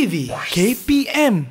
TV KPM.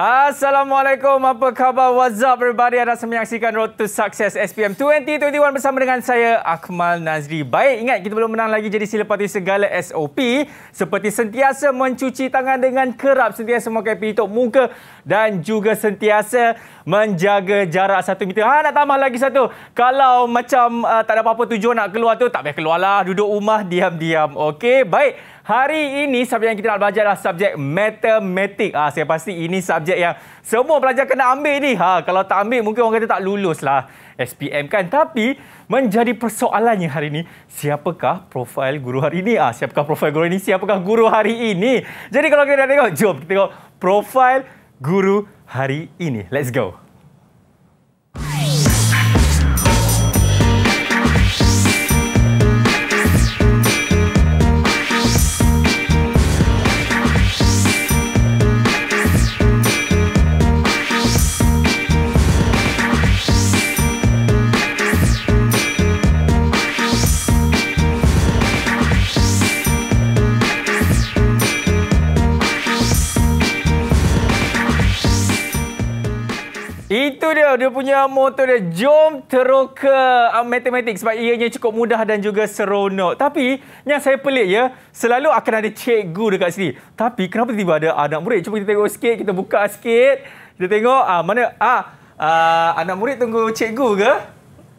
Assalamualaikum. Apa khabar? What's up everybody? Anda semua menyaksikan Road to Success SPM 2021 bersama dengan saya, Akmal Nazri. Baik, ingat kita belum menang lagi. Jadi sila patuhi segala SOP. Seperti sentiasa mencuci tangan dengan kerap. Sentiasa memakai pelitup muka. Dan juga sentiasa menjaga jarak satu meter. Ha, nak tambah lagi satu. Kalau macam uh, tak ada apa-apa tujuan nak keluar tu, tak payah keluarlah. Duduk rumah, diam-diam. Okey, baik. Hari ini subjek yang kita nak belajar adalah subjek matematik. Ah, ha, saya pasti ini subjek yang semua pelajar kena ambil ni. Ha, kalau tak ambil mungkin orang kata tak lulus lah SPM kan. Tapi menjadi persoalannya hari ini, siapakah profil guru hari ini? Ah, ha, siapakah profil guru ini? Siapakah guru hari ini? Jadi kalau kita nak tengok, jom kita tengok profil guru hari ini. Let's go. Itu dia dia punya motor dia jom teroka uh, ah, matematik sebab ianya cukup mudah dan juga seronok. Tapi yang saya pelik ya, selalu akan ada cikgu dekat sini. Tapi kenapa tiba-tiba ada anak murid? Cuba kita tengok sikit, kita buka sikit. Kita tengok ah uh, mana ah uh, uh, anak murid tunggu cikgu ke?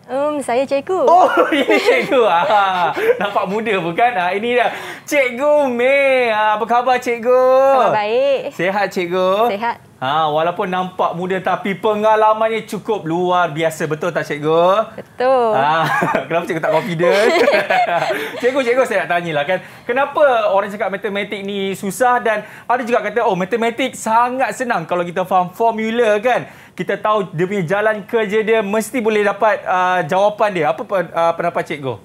Um, saya cikgu. Oh, ini cikgu. Ah, nampak muda bukan? Ah, ini dah. Cikgu Mei. Ah, apa khabar cikgu? Khabar baik. Sehat cikgu? Sehat. Ha, walaupun nampak muda tapi pengalamannya cukup luar biasa. Betul tak cikgu? Betul. Ha, kenapa cikgu tak confident? cikgu, cikgu saya nak lah kan. Kenapa orang cakap matematik ni susah dan ada juga kata oh matematik sangat senang kalau kita faham formula kan. Kita tahu dia punya jalan kerja dia mesti boleh dapat uh, jawapan dia. Apa uh, pendapat cikgu?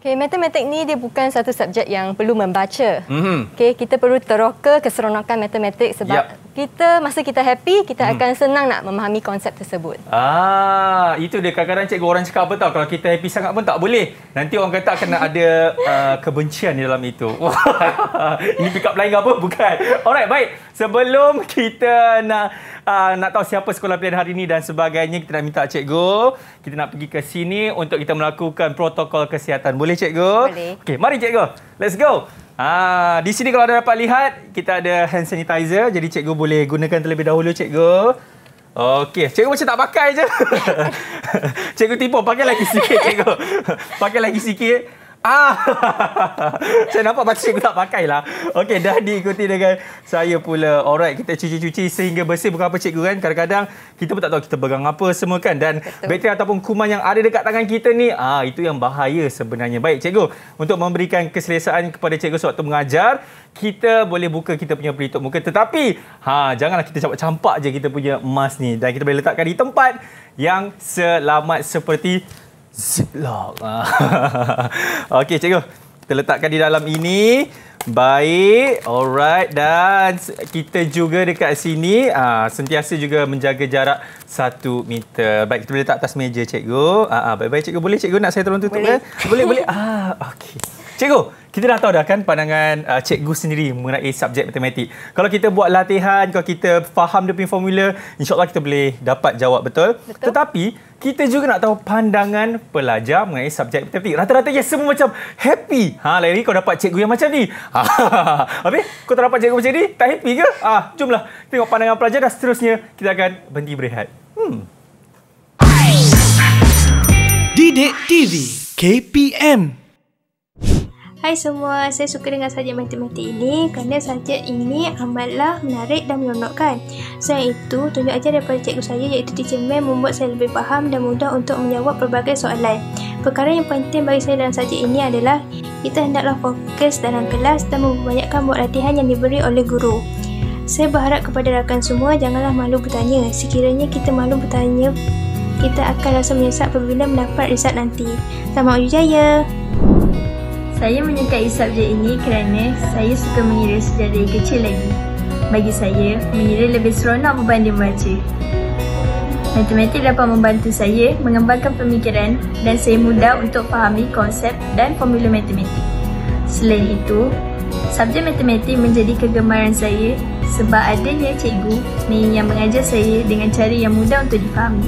Okay, matematik ni dia bukan satu subjek yang perlu membaca. Mm-hmm. Okay, kita perlu teroka keseronokan matematik sebab yep. kita masa kita happy, kita mm. akan senang nak memahami konsep tersebut. Ah, itu dia kadang-kadang cikgu orang cakap apa tau kalau kita happy sangat pun tak boleh. Nanti orang kata kena ada uh, kebencian di dalam itu. Ini pick up line ke apa? Bukan. Alright, baik. Sebelum kita nak uh, nak tahu siapa sekolah pilihan hari ini dan sebagainya, kita nak minta cikgu kita nak pergi ke sini untuk kita melakukan protokol kesihatan. Boleh cikgu? Boleh. Okey, mari cikgu. Let's go. Ah, di sini kalau ada dapat lihat, kita ada hand sanitizer. Jadi cikgu boleh gunakan terlebih dahulu cikgu. Okey, cikgu macam tak pakai je. cikgu tipu, pakai lagi sikit cikgu. pakai lagi sikit. Ah, saya nampak macam tak pakai lah. Okey, dah diikuti dengan saya pula. Alright, kita cuci-cuci sehingga bersih bukan apa cikgu kan. Kadang-kadang kita pun tak tahu kita pegang apa semua kan. Dan Betul. bakteria ataupun kuman yang ada dekat tangan kita ni, ah itu yang bahaya sebenarnya. Baik, cikgu. Untuk memberikan keselesaan kepada cikgu sewaktu mengajar, kita boleh buka kita punya pelitup muka. Tetapi, ha, janganlah kita campak-campak je kita punya emas ni. Dan kita boleh letakkan di tempat yang selamat seperti Ziplock. Okey, cikgu. Kita letakkan di dalam ini. Baik. Alright. Dan kita juga dekat sini uh, sentiasa juga menjaga jarak satu meter. Baik, kita boleh letak atas meja, cikgu. Uh, uh, Baik-baik, cikgu. Boleh, cikgu? Nak saya tolong tutup? Boleh. Kan? Boleh, boleh. Ah, Okey. Cikgu, kita dah tahu dah kan pandangan uh, cikgu sendiri mengenai subjek matematik. Kalau kita buat latihan, kalau kita faham dia punya formula, insyaAllah kita boleh dapat jawab betul. betul. Tetapi, kita juga nak tahu pandangan pelajar mengenai subjek matematik. Rata-rata ya semua macam happy. Ha, Larry, kau dapat cikgu yang macam ni. Tapi, ha, kau tak dapat cikgu macam ni, tak happy ke? Ah, jomlah, tengok pandangan pelajar dan seterusnya kita akan berhenti berehat. Hmm. Didik TV KPM Hai semua, saya suka dengan sajak matematik ini kerana sajak ini amatlah menarik dan menyenangkan. Selain itu, tunjuk ajar daripada cikgu saya iaitu teacher Mel membuat saya lebih faham dan mudah untuk menjawab pelbagai soalan. Perkara yang penting bagi saya dalam sajak ini adalah kita hendaklah fokus dalam kelas dan memperbanyakkan buat latihan yang diberi oleh guru. Saya berharap kepada rakan semua janganlah malu bertanya. Sekiranya kita malu bertanya, kita akan rasa menyesal apabila mendapat result nanti. Selamat ujian jaya! Saya menyukai subjek ini kerana saya suka mengira sejak dari kecil lagi. Bagi saya, mengira lebih seronok berbanding membaca. Matematik dapat membantu saya mengembangkan pemikiran dan saya mudah untuk fahami konsep dan formula matematik. Selain itu, subjek matematik menjadi kegemaran saya sebab adanya cikgu ni yang mengajar saya dengan cara yang mudah untuk difahami.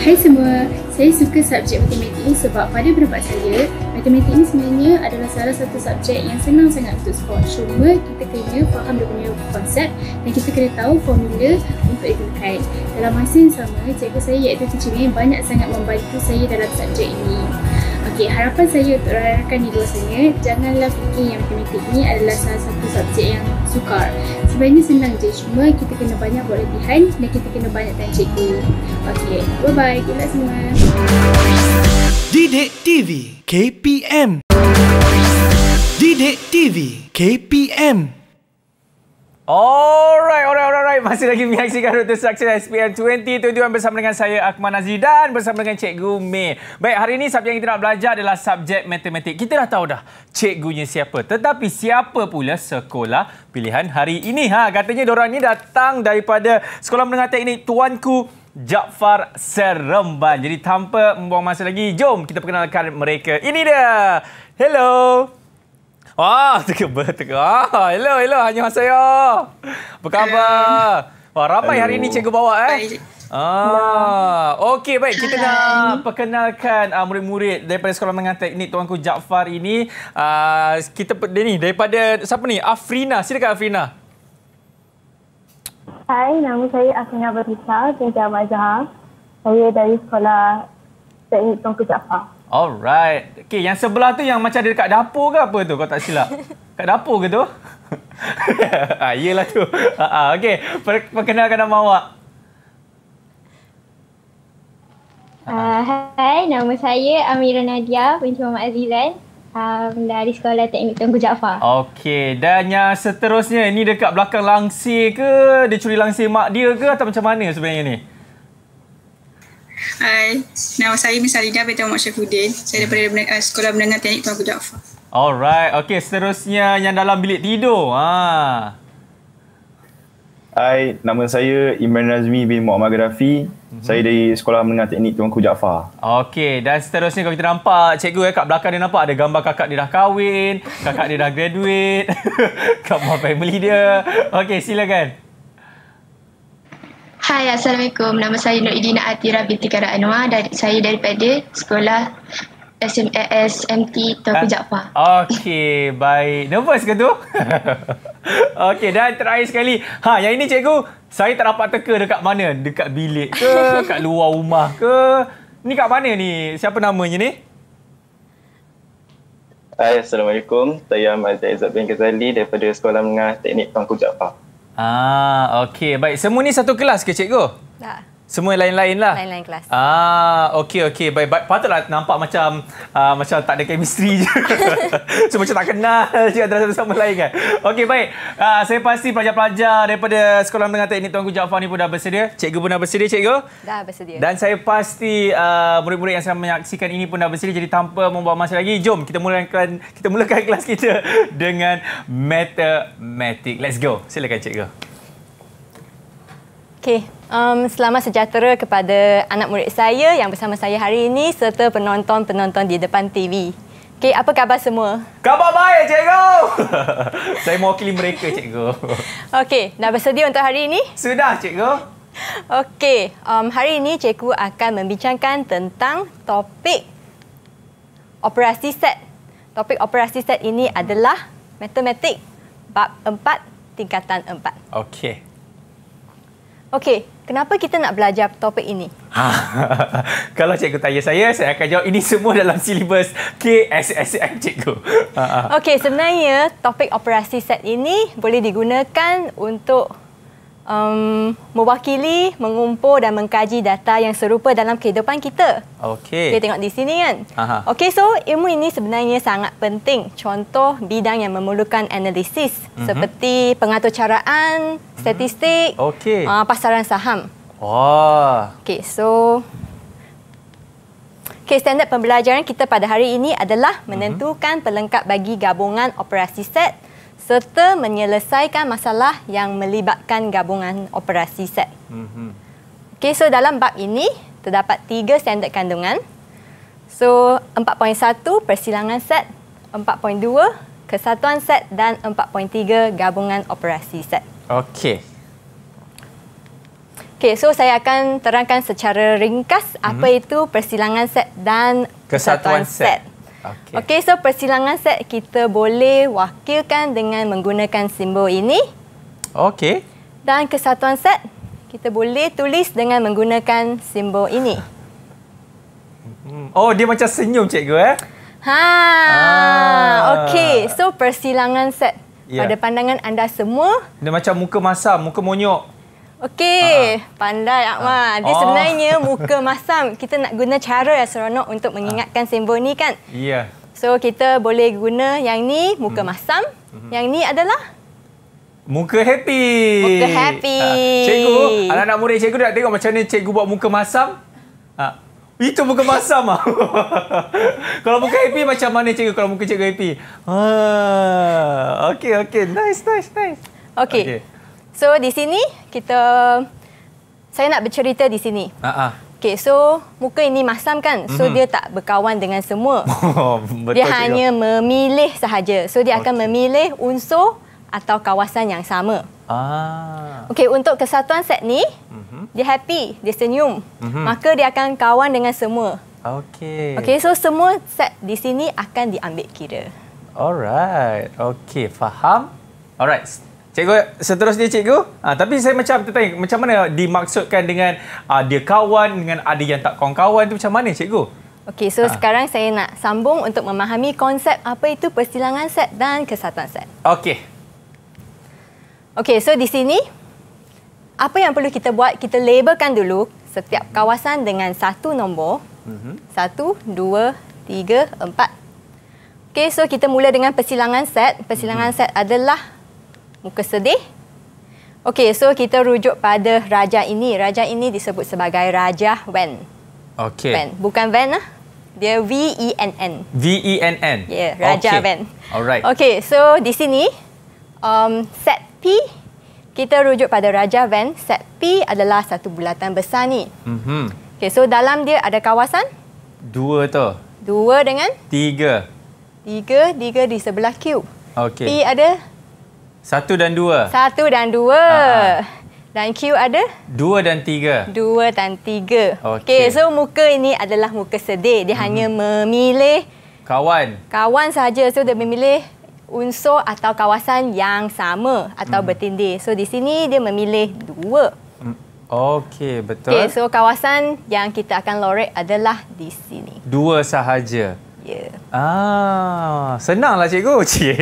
Hai semua, saya suka subjek matematik sebab pada berbakat saya, Matematik ni sebenarnya adalah salah satu subjek yang senang sangat untuk sport. Cuma kita kena faham dia punya konsep dan kita kena tahu formula untuk ikut kait. Dalam masa yang sama, cikgu saya iaitu Cici Min banyak sangat membantu saya dalam subjek ini. Okey, harapan saya untuk rakan-rakan di luar sana, janganlah fikir yang matematik ni adalah salah satu subjek yang sukar. Sebenarnya senang je, cuma kita kena banyak buat latihan dan kita kena banyak tanya cikgu. Okey, bye-bye. Good luck semua. Didik TV KPM Didik TV KPM Alright, alright, alright, alright. Masih lagi menyaksikan Rota Saksir SPM 2021 bersama dengan saya Akman Aziz dan bersama dengan Cikgu Mei. Baik, hari ini subjek yang kita nak belajar adalah subjek matematik. Kita dah tahu dah cikgunya siapa. Tetapi siapa pula sekolah pilihan hari ini? Ha, katanya diorang ni datang daripada sekolah menengah teknik Tuanku Jaafar Seremban. Jadi tanpa membuang masa lagi, jom kita perkenalkan mereka. Ini dia. Hello. Wah, terkebal, terkebal. Ah, hello, hello. Hanya masa ya. Apa khabar? Wah, ramai hari ini cikgu bawa eh. Ah, okey baik kita nak perkenalkan uh, murid-murid daripada sekolah menengah teknik tuanku Jaafar ini. Uh, kita dia ni daripada siapa ni? Afrina. Silakan Afrina. Hai, nama saya Afina Barisa, Jaya Mazhar. Saya dari sekolah Teknik Tunku Jafar. Alright. Okay, yang sebelah tu yang macam ada dekat dapur ke apa tu kalau tak silap? Kat dapur ke tu? ah, yelah tu. Ah, ah, okay, per- perkenalkan nama awak. Uh, hai, nama saya Amira Nadia, binti Muhammad Azizan um, dari Sekolah Teknik tunggu Jaafar. Okey, dan yang seterusnya ni dekat belakang langsir ke? Dia curi langsir mak dia ke atau macam mana sebenarnya ni? Hai, nama saya Miss Alida binti Muhammad Syafuddin. Saya daripada uh, Sekolah Menengah Teknik tunggu Jaafar. Alright, okey seterusnya yang dalam bilik tidur. Haa. Ah. Hai, nama saya Imran Azmi bin Muhammad Gaddafi. Mm-hmm. Saya dari Sekolah Menengah Teknik Tuanku Jaafar. Okey, dan seterusnya kalau kita nampak cikgu eh, kat belakang dia nampak ada gambar kakak dia dah kahwin, kakak dia dah graduate, kak mahu family dia. Okey, silakan. Hai, Assalamualaikum. Nama saya Nur Idina Atira binti Kara Anwar. Dari, saya daripada Sekolah SMS, MT, tu aku jawab apa. baik. Nervous ke tu? Okey, dan terakhir sekali. Ha, yang ini cikgu, saya tak dapat teka dekat mana? Dekat bilik ke? Kat luar rumah ke? Ni kat mana ni? Siapa namanya ni? Hai, Assalamualaikum. Saya Ahmad Zaizat bin Ghazali daripada Sekolah Menengah Teknik Pangku Jaafar. Ah, okay, Baik, semua ni satu kelas ke cikgu? Tak. Semua lain-lain lah. Lain-lain kelas. Ah, okey okey. Baik baik. Patutlah nampak macam uh, macam tak ada chemistry je. Semua macam tak kenal je antara satu sama lain kan. Okey baik. Uh, saya pasti pelajar-pelajar daripada sekolah menengah teknik Tuan Kujak Fah ni pun dah bersedia. Cikgu pun dah bersedia, cikgu? Dah bersedia. Dan saya pasti uh, murid-murid yang saya menyaksikan ini pun dah bersedia. Jadi tanpa membawa masa lagi, jom kita mulakan kita mulakan kelas kita dengan matematik. Let's go. Silakan cikgu. Okey. Um, selamat sejahtera kepada anak murid saya yang bersama saya hari ini serta penonton-penonton di depan TV. Okey, apa khabar semua? Khabar baik, cikgu! saya mewakili mereka, cikgu. Okey, dah bersedia untuk hari ini? Sudah, cikgu. Okey, um, hari ini cikgu akan membincangkan tentang topik operasi set. Topik operasi set ini adalah matematik bab 4 tingkatan 4. Okey. Okey, kenapa kita nak belajar topik ini? Ha, kalau cikgu tanya saya, saya akan jawab ini semua dalam silibus KSSM cikgu. Ha, ha. Okey, sebenarnya topik operasi set ini boleh digunakan untuk um, mewakili, mengumpul dan mengkaji data yang serupa dalam kehidupan kita. Okey. Kita tengok di sini kan. Okey, so ilmu ini sebenarnya sangat penting. Contoh bidang yang memerlukan analisis mm-hmm. seperti pengaturcaraan, mm-hmm. statistik, okay. uh, ah, pasaran saham. Wah. Okey, so Okay, standard pembelajaran kita pada hari ini adalah mhm. menentukan mm-hmm. pelengkap bagi gabungan operasi set serta menyelesaikan masalah yang melibatkan gabungan operasi set. Mm-hmm. Okay, so dalam bab ini, terdapat tiga standard kandungan. So, 4.1 persilangan set, 4.2 kesatuan set dan 4.3 gabungan operasi set. Okey. Okey, so saya akan terangkan secara ringkas mm-hmm. apa mhm. itu persilangan set dan kesatuan, kesatuan set. set. Okey. Okey, so persilangan set kita boleh wakilkan dengan menggunakan simbol ini. Okey. Dan kesatuan set kita boleh tulis dengan menggunakan simbol ini. Hmm. Oh, dia macam senyum cikgu eh. Ha. Ah. Okey, so persilangan set yeah. pada pandangan anda semua dia macam muka masam, muka monyok. Okey, ah. pandai Akmal. Ah. Dia oh. sebenarnya muka masam. Kita nak guna cara yang seronok untuk mengingatkan ah. simbol ni kan? Ya. Yeah. So kita boleh guna yang ni muka hmm. masam. Hmm. Yang ni adalah muka happy. Muka happy. Uh, cikgu, anak-anak murid cikgu nak tengok macam ni cikgu buat muka masam. Uh, itu muka masam ah. kalau muka happy macam mana cikgu kalau muka cikgu happy? Ha. Uh, okey okey. Nice nice nice. Okey. Okay. So di sini kita saya nak bercerita di sini. Uh-huh. Okay, so muka ini masam kan? So mm-hmm. dia tak berkawan dengan semua. Oh, betul dia juga. hanya memilih sahaja. So dia okay. akan memilih unsur atau kawasan yang sama. Ah. Okay, untuk kesatuan set ni, mm-hmm. dia happy, dia senyum. Mm-hmm. Maka dia akan kawan dengan semua. Okay. Okay, so semua set di sini akan diambil kira. Alright. Okay, faham? Alright, Cikgu, seterusnya cikgu. Ha, tapi saya macam tertanya, macam mana dimaksudkan dengan uh, dia kawan dengan ada yang tak kawan-kawan itu macam mana cikgu? Okey, so ha. sekarang saya nak sambung untuk memahami konsep apa itu persilangan set dan kesatuan set. Okey. Okey, so di sini, apa yang perlu kita buat, kita labelkan dulu setiap kawasan dengan satu nombor. Mm -hmm. Satu, dua, tiga, empat. Okey, so kita mula dengan persilangan set. Persilangan mm -hmm. set adalah muka sedih. Okey, so kita rujuk pada raja ini. Raja ini disebut sebagai raja Wen. Okey. Wen, bukan Wen lah. Dia V E N N. V E N N. Ya, yeah, raja okay. Wen. Alright. Okey, so di sini um, set P kita rujuk pada raja Wen. Set P adalah satu bulatan besar ni. Mhm. Mm Okey, so dalam dia ada kawasan? Dua tu. Dua dengan? Tiga. Tiga, tiga di sebelah Q. Okey. P ada satu dan dua. Satu dan dua. Ha, ha. Dan Q ada? Dua dan tiga. Dua dan tiga. Okey. Okay, so muka ini adalah muka sedih. Dia hmm. hanya memilih... Kawan. Kawan sahaja. So dia memilih unsur atau kawasan yang sama atau hmm. bertindih. So di sini dia memilih dua. Hmm. Okey, betul. Okay, so kawasan yang kita akan lorek adalah di sini. Dua sahaja saya. Ah, senanglah cikgu. Cik.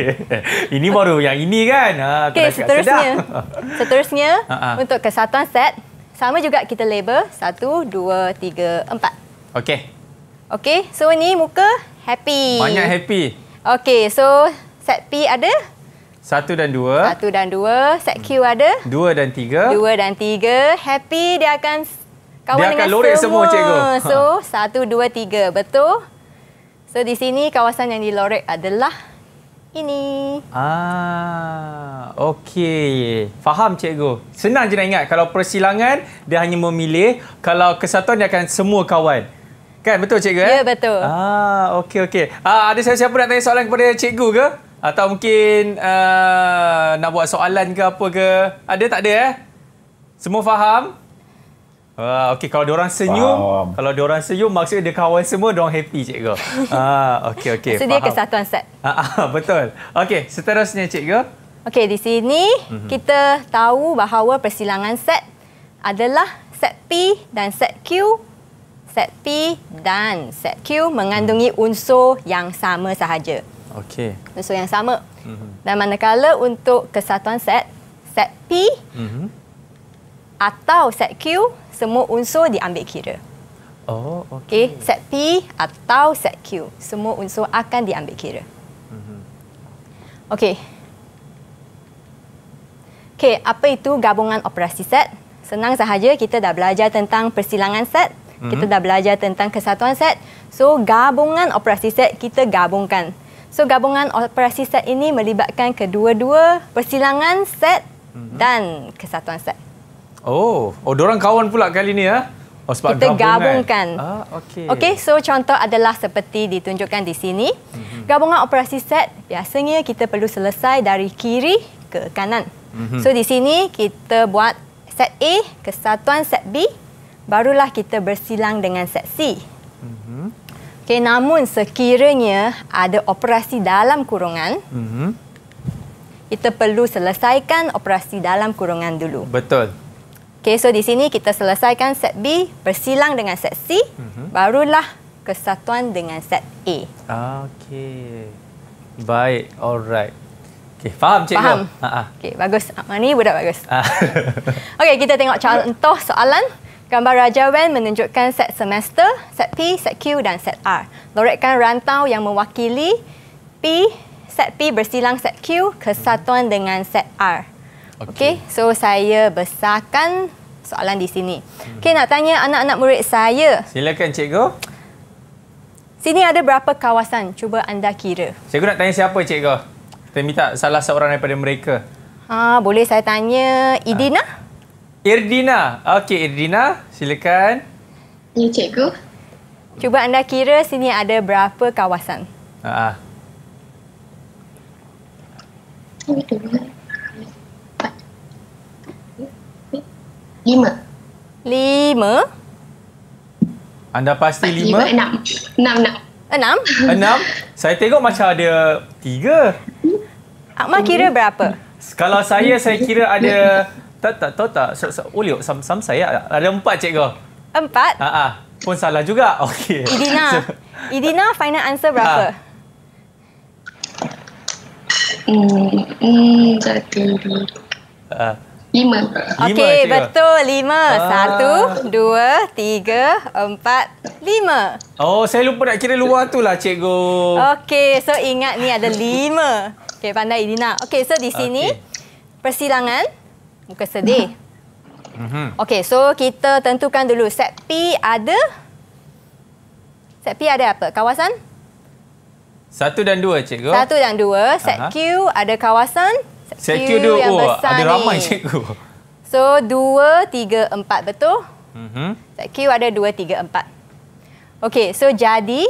Ini baru yang ini kan. Ha, ah, okay, seterusnya. seterusnya, uh -huh. untuk kesatuan set, sama juga kita label 1, 2, 3, 4. Okey. Okey, so ni muka happy. Banyak happy. Okey, so set P ada? Satu dan dua. Satu dan dua. Set Q ada? Dua dan tiga. Dua dan tiga. Happy dia akan kawan dia akan dengan semua. Dia akan lorik semua, cikgu. So, ha. satu, dua, tiga. Betul? So di sini kawasan yang dilorek adalah ini. Ah, okey. Faham cikgu. Senang je nak ingat kalau persilangan dia hanya memilih, kalau kesatuan dia akan semua kawan. Kan betul cikgu eh? Ya betul. Ah, okey okey. Ah, ada siapa-siapa nak tanya soalan kepada cikgu ke? Atau mungkin uh, nak buat soalan ke apa ke? Ada tak ada eh? Semua faham? Ah, okay. kalau diorang senyum, faham. kalau diorang senyum maksudnya dia kawan semua diorang happy cikgu. Ah, okay, okey okey. dia kesatuan set. Ah, ah, betul. Okay, seterusnya cikgu. Okay, di sini mm-hmm. kita tahu bahawa persilangan set adalah set P dan set Q. Set P dan set Q mengandungi mhm. unsur yang sama sahaja. Okay. Unsur yang sama. Mm-hmm. Dan manakala untuk kesatuan set, set P mm-hmm. atau set Q semua unsur diambil kira. Oh, okay. okay. Set P atau set Q, semua unsur akan diambil kira. Mm-hmm. Okay. Okay, apa itu gabungan operasi set? Senang sahaja kita dah belajar tentang persilangan set. Mm-hmm. Kita dah belajar tentang kesatuan set. So, gabungan operasi set kita gabungkan. So, gabungan operasi set ini melibatkan kedua-dua persilangan set mm-hmm. dan kesatuan set. mm Oh, oh orang kawan pula kali ni ya. Oh, sebab kita gabungan. gabungkan. Ah, okay. Okay, so contoh adalah seperti ditunjukkan di sini. Mm-hmm. Gabungan operasi set biasanya kita perlu selesai dari kiri ke kanan. Mm-hmm. So di sini kita buat set A kesatuan set B barulah kita bersilang dengan set C. Mm-hmm. Okey, namun sekiranya ada operasi dalam kurungan, mm-hmm. kita perlu selesaikan operasi dalam kurungan dulu. Betul. Okay, so di sini kita selesaikan set B, bersilang dengan set C, mm-hmm. barulah kesatuan dengan set A. Okay, Baik, alright. Okay, faham cikgu? Faham. Ha, ha. Okey, bagus. Mani ah, ah, budak bagus. Ah. Okay, kita tengok contoh soalan. Gambar Raja Wen menunjukkan set semester, set P, set Q dan set R. Lorekkan rantau yang mewakili P, set P bersilang set Q, kesatuan dengan set R. Okey, okay, so saya besarkan soalan di sini. Okey, nak tanya anak-anak murid saya. Silakan cikgu. Sini ada berapa kawasan? Cuba anda kira. Cikgu nak tanya siapa cikgu? Kita minta salah seorang daripada mereka. Ah, boleh saya tanya Idina? Ah. Irdina. Okey, Irdina, silakan. Ya, cikgu. Cuba anda kira sini ada berapa kawasan? Ha. Ah. Lima. Lima? Anda pasti lima? Lima, enam. Enam, enam. Enam? Enam? Saya tengok macam ada tiga. Akmal kira berapa? Kalau saya, saya kira ada... Tak, tak, tak, tak. So, so, Uli, sam, sam saya ada empat, cikgu. Empat? Ha, ha. Pun salah juga. Okey. Idina. So, Idina, final answer berapa? Ha. Hmm, hmm, satu, Lima. Okey, betul. Lima. Uh, Satu, dua, tiga, empat, lima. Oh, saya lupa nak kira luar tu lah, cikgu. Okey, so ingat ni ada lima. Okey, pandai Idina. Okey, so di sini okay. persilangan. Muka sedih. Uh. Okey, so kita tentukan dulu set P ada set P ada apa? Kawasan? Satu dan dua, cikgu. Satu dan dua. Set Aha. Q ada kawasan? Set dia, yang oh, besar ada ni. ramai cikgu. So, dua, tiga, empat, betul? Mm -hmm. ada dua, tiga, empat. Okey, so jadi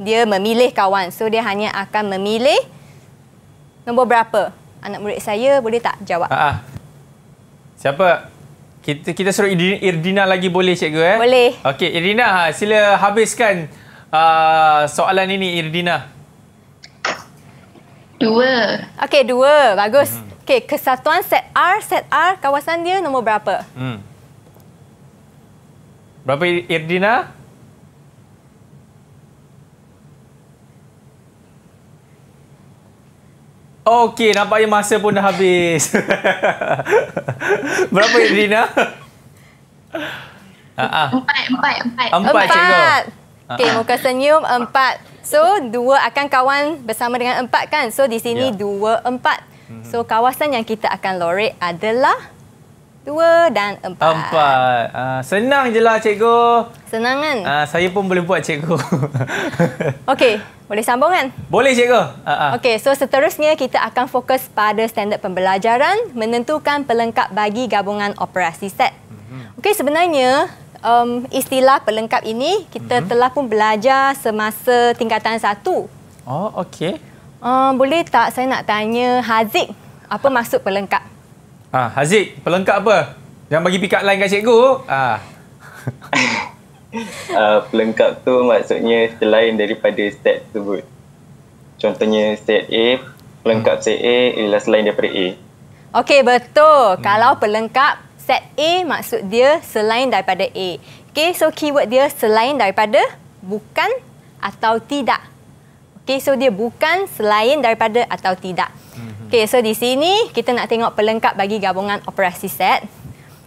dia memilih kawan. So, dia hanya akan memilih nombor berapa? Anak murid saya boleh tak jawab? Ha -ha. Siapa? Kita, kita suruh Irdina lagi boleh cikgu eh? Boleh. Okey, Irdina ha, sila habiskan uh, soalan ini Irdina. Irdina. Dua. Okey, dua. Bagus. Hmm. Okey, kesatuan set R, set R, kawasan dia nombor berapa? Hmm. Berapa, Irdina? Okey, nampaknya masa pun dah habis. berapa, Irdina? Empat, empat, empat. Empat, cikgu. Empat. Ah, okay, ah. muka senyum empat. So, dua akan kawan bersama dengan empat kan? So, di sini ya. dua empat. Mhm. So, kawasan yang kita akan lorek adalah dua dan empat. Empat. Uh, senang je lah, cikgu. Senang kan? Uh, saya pun boleh buat, cikgu. Okay, boleh sambung kan? Boleh, cikgu. Uh -huh. Okey, so seterusnya kita akan fokus pada standard pembelajaran menentukan pelengkap bagi gabungan operasi set. Mhm. Okay, sebenarnya um, istilah pelengkap ini kita mm-hmm. telah pun belajar semasa tingkatan satu. Oh, okey. Um, boleh tak saya nak tanya Haziq apa ha- maksud pelengkap? Ha, Haziq, pelengkap apa? Jangan bagi pick up line kat cikgu. Ha. uh, pelengkap tu maksudnya selain daripada set tersebut. Contohnya set A, pelengkap hmm. set A ialah selain daripada A. Okey, betul. Hmm. Kalau pelengkap set A maksud dia selain daripada A. Okay, so keyword dia selain daripada bukan atau tidak. Okay, so dia bukan selain daripada atau tidak. Mhm. Okay, so di sini kita nak tengok pelengkap bagi gabungan operasi set.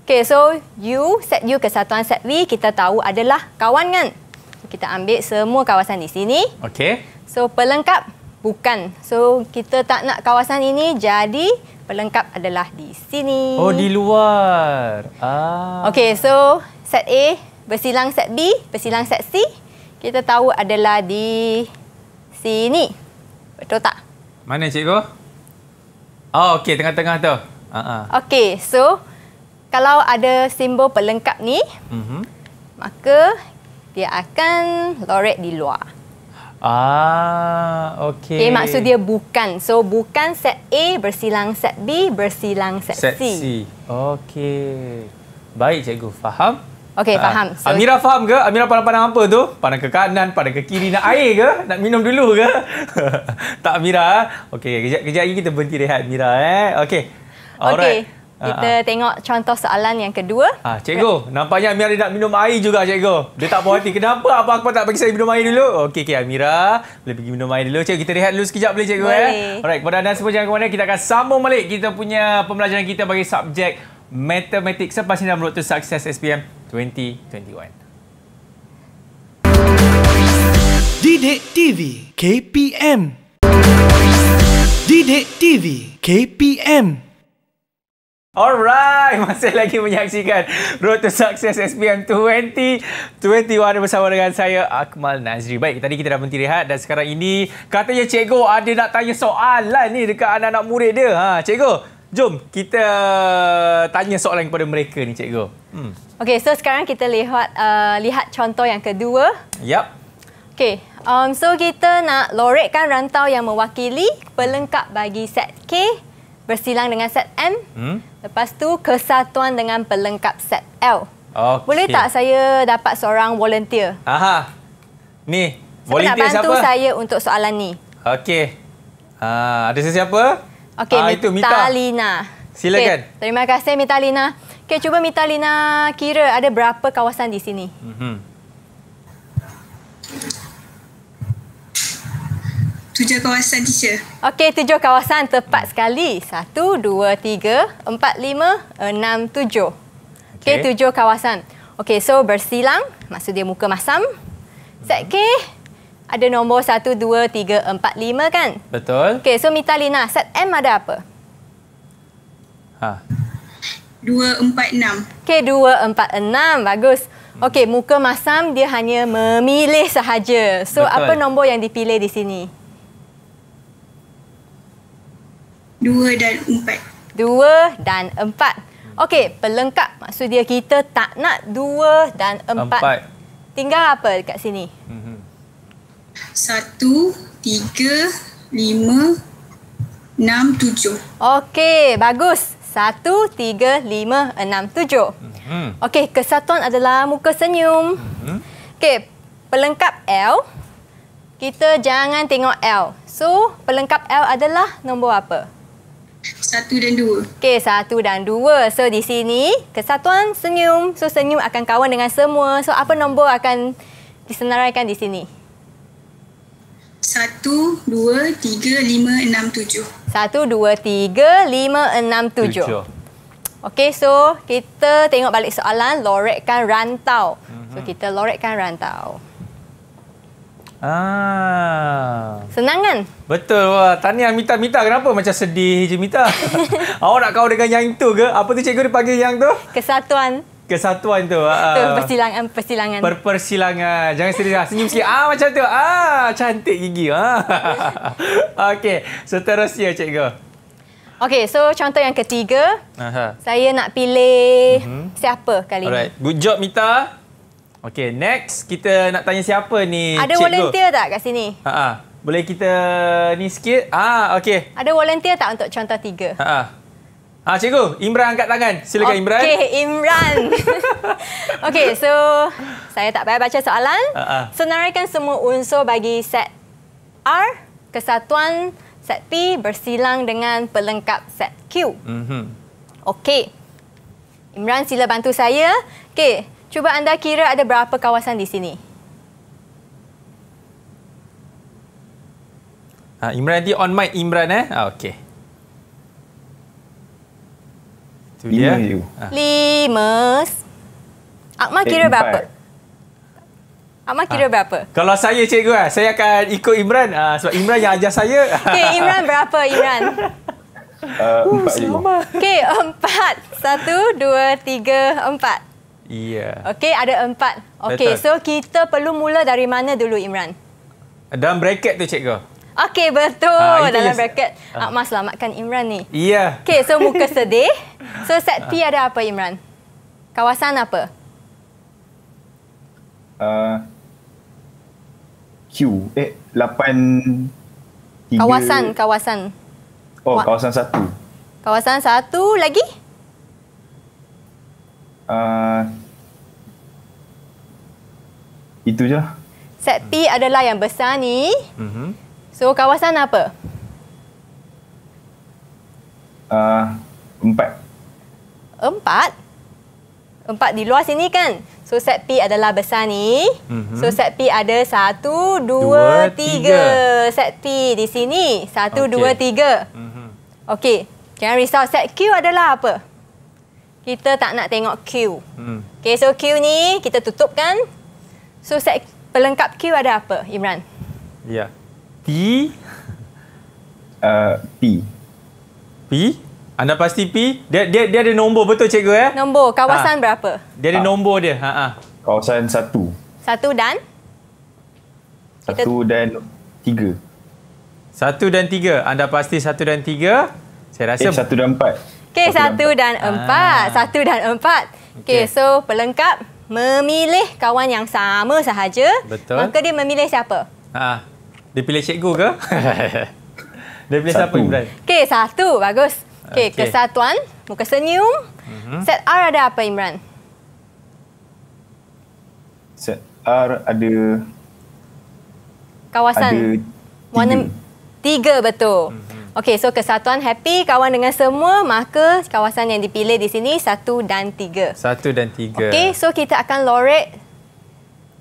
Okay, so U, set U kesatuan set V kita tahu adalah kawan kan? Kita ambil semua kawasan di sini. Okay. So pelengkap bukan. So kita tak nak kawasan ini jadi pelengkap adalah di sini. Oh, di luar. Ah. Okey, so set A bersilang set B, bersilang set C. Kita tahu adalah di sini. Betul tak? Mana cikgu? Oh, okey, tengah-tengah tu. Uh -uh. Okey, so kalau ada simbol pelengkap ni, uh mhm. -huh. maka dia akan loret di luar. Ah, okey. Okay, maksud dia bukan. So bukan set A bersilang set B bersilang set, set C. Set C. Okey. Baik cikgu, faham? Okey, ah. faham. So, Amira faham ke? Amira pandang-pandang apa tu? Pandang ke kanan, pandang ke kiri nak air ke? Nak minum dulu ke? tak Amira. Ah. Okey, kejap kejap lagi kita berhenti rehat Amira eh. Okey. Alright. Okay. Kita uh-huh. tengok contoh soalan yang kedua. Ha, cikgu, nampaknya Amira nak minum air juga, cikgu. Dia tak puas hati. Kenapa? Apa apa tak bagi saya minum air dulu? Okey, okay, Amira. Boleh pergi minum air dulu. Cikgu, kita rehat dulu sekejap boleh, cikgu? Ya? Boleh. Ya? Alright, kepada anda semua jangan ke mana. Kita akan sambung balik kita punya pembelajaran kita bagi subjek matematik selepas ini dalam Road to Success SPM 2021. Didik TV KPM Didik TV KPM Alright, masih lagi menyaksikan Road to Success SPM 2021 bersama dengan saya Akmal Nazri. Baik, tadi kita dah berhenti rehat dan sekarang ini katanya cikgu ada nak tanya soalan ni dekat anak-anak murid dia. Ha, cikgu, jom kita tanya soalan kepada mereka ni cikgu. Hmm. Okay, so sekarang kita lihat uh, lihat contoh yang kedua. Yap. Okay, um, so kita nak lorekkan rantau yang mewakili pelengkap bagi set K bersilang dengan set M. Hmm. Lepas tu kesatuan dengan pelengkap set L. Okay. Boleh tak saya dapat seorang volunteer? Aha. Ni, siapa volunteer siapa? Nak bantu saya untuk soalan ni. Okey. Ha, ada sesiapa? Okey, ha, Mita Lina. Silakan. Okay. Terima kasih Mita Lina. Okey, cuba Mita Lina kira ada berapa kawasan di sini? Mhm. Mm Tujuh kawasan teacher. Okey, tujuh kawasan tepat sekali. Satu, dua, tiga, empat, lima, enam, tujuh. Okey, okay, tujuh kawasan. Okey, so bersilang. Maksud dia muka masam. Set K. Ada nombor satu, dua, tiga, empat, lima kan? Betul. Okey, so Mitalina, set M ada apa? Ha. Dua, empat, enam. Okey, dua, empat, enam. Bagus. Okey, muka masam dia hanya memilih sahaja. So, Betul. apa nombor yang dipilih di sini? Dua dan empat. Dua dan empat. Okey, pelengkap. Maksud dia kita tak nak dua dan empat. empat. Tinggal apa dekat sini? Mhm. Satu, tiga, lima, enam, tujuh. Okey, bagus. Satu, tiga, lima, enam, tujuh. Mhm. Okey, kesatuan adalah muka senyum. Mhm. Okey, pelengkap L. Kita jangan tengok L. So, pelengkap L adalah Nombor apa? Satu dan dua. Okey, satu dan dua. So di sini kesatuan senyum. So senyum akan kawan dengan semua. So apa nombor akan disenaraikan di sini? Satu, dua, tiga, lima, enam, tujuh. Satu, dua, tiga, lima, enam, tujuh. Okey, so kita tengok balik soalan. Lorekkan rantau. So mhm. kita lorekkan rantau. Ah. Senang kan? Betul wah. Tahniah Mita Mita kenapa macam sedih je Mita? Awak nak kau dengan yang tu ke? Apa tu cikgu dia panggil yang tu? Kesatuan. Kesatuan tu. Ah. Betul, persilangan, persilangan. Perpersilangan. Jangan sedih lah. Senyum sikit. Ah macam tu. Ah cantik gigi. Ah. Okey, seterusnya cikgu. Okey, so contoh yang ketiga. Aha. Saya nak pilih uh-huh. siapa kali Alright. ni. Alright. Good job Mita. Okay, next kita nak tanya siapa ni? Ada cikgu? volunteer tak kat sini? Ha -ha. Boleh kita ni sikit? Ah, ha, okay. Ada volunteer tak untuk contoh tiga? Ha -ha. Ha, cikgu, Imran angkat tangan. Silakan okay, Imran. Okay, Imran. Okay, so saya tak payah baca soalan. Ha -ha. Senaraikan semua unsur bagi set R, kesatuan set P bersilang dengan pelengkap set Q. Mm -hmm. Okey. Imran sila bantu saya. Okay. Cuba anda kira ada berapa kawasan di sini? Ha, Imran di on mic Imran eh. Ah, Okey. Itu dia. Lima. Ha. Lima. Akmal kira Eight berapa? Akmal kira ha. berapa? Kalau saya cikgu, ah, saya akan ikut Imran. Ha, sebab Imran yang ajar saya. Okey, Imran berapa Imran? Uh, empat lima. Uh, okey, empat. Satu, dua, tiga, empat. Yeah. Okey, ada empat. Okey, so kita perlu mula dari mana dulu, Imran? Dalam bracket tu, cikgu. Okey, betul. Ha, Dalam bracket. Ha. Akmal ah, selamatkan Imran ni. Ya. Yeah. Okey, so muka sedih. So, set P ada apa, Imran? Kawasan apa? Uh, Q. Eh, 8... Kawasan, kawasan. Oh, kawasan satu. Kawasan satu lagi? Uh, itu je lah. Set P hmm. adalah yang besar ni. Hmm. So, kawasan apa? Uh, empat. Empat? Empat di luar sini kan? So, set P adalah besar ni. Hmm. So, set P ada satu, dua, dua tiga. tiga. Set P di sini. Satu, okay. dua, tiga. Hmm. Okey. Jangan risau. Set Q adalah apa? Kita tak nak tengok Q. Hmm. Okey, so Q ni kita tutupkan. Hmm. So set pelengkap Q ada apa, Imran? Ya. Yeah. T. Uh, P. P? Anda pasti P? Dia dia dia ada nombor betul cikgu ya? Nombor. Kawasan ha. berapa? Dia ada ha. nombor dia. Ha -ha. Kawasan satu. Satu dan? Satu dan tiga. Satu dan tiga. Anda pasti satu dan tiga. Saya rasa... Eh, satu dan empat. Okey, satu, satu dan ah. empat. empat. Ha. Satu dan empat. Okey, okay. so Pelengkap memilih kawan yang sama sahaja. Betul. Maka dia memilih siapa? Ha, dia pilih cikgu ke? dia pilih satu. siapa Imran? Okey, satu. Bagus. Okey, okay. kesatuan. Muka senyum. Uh-huh. Set R ada apa Imran? Set R ada... Kawasan. Ada tiga. Warna tiga betul. Uh-huh. Okey, so kesatuan happy kawan dengan semua maka kawasan yang dipilih di sini satu dan tiga. Satu dan tiga. Okey, so kita akan lorek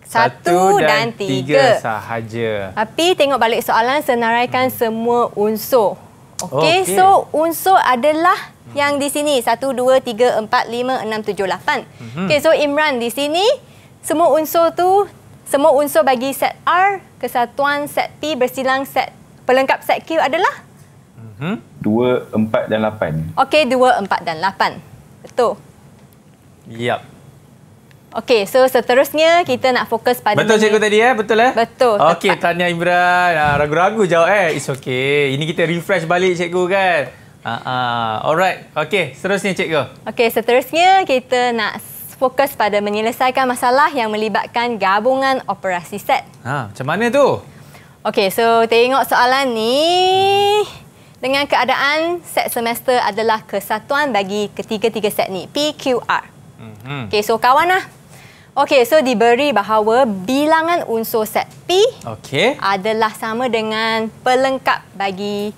satu dan, dan tiga. tiga sahaja. Tapi tengok balik soalan senaraikan hmm. semua unsur. Okey, okay. so unsur adalah hmm. yang di sini satu dua tiga empat lima enam tujuh lapan. Hmm. Okey, so Imran di sini semua unsur tu semua unsur bagi set R kesatuan set P bersilang set pelengkap set Q adalah Dua, empat dan lapan. Okey, dua, empat dan lapan. Betul. Yap. Okey, so seterusnya kita nak fokus pada... Betul cikgu tadi, eh? betul eh? Betul. Okey, tanya Imran. Ah, ragu-ragu jawab eh. It's okay. Ini kita refresh balik cikgu kan? Uh-uh. Alright. Okey, seterusnya cikgu. Okey, seterusnya kita nak fokus pada menyelesaikan masalah yang melibatkan gabungan operasi set. Ha, macam mana tu? Okey, so tengok soalan ni. Dengan keadaan set semester adalah kesatuan bagi ketiga-tiga set ni, PQR. Mhm. Okay, so kawan lah. Okay, so diberi bahawa bilangan unsur set P okay. adalah sama dengan pelengkap bagi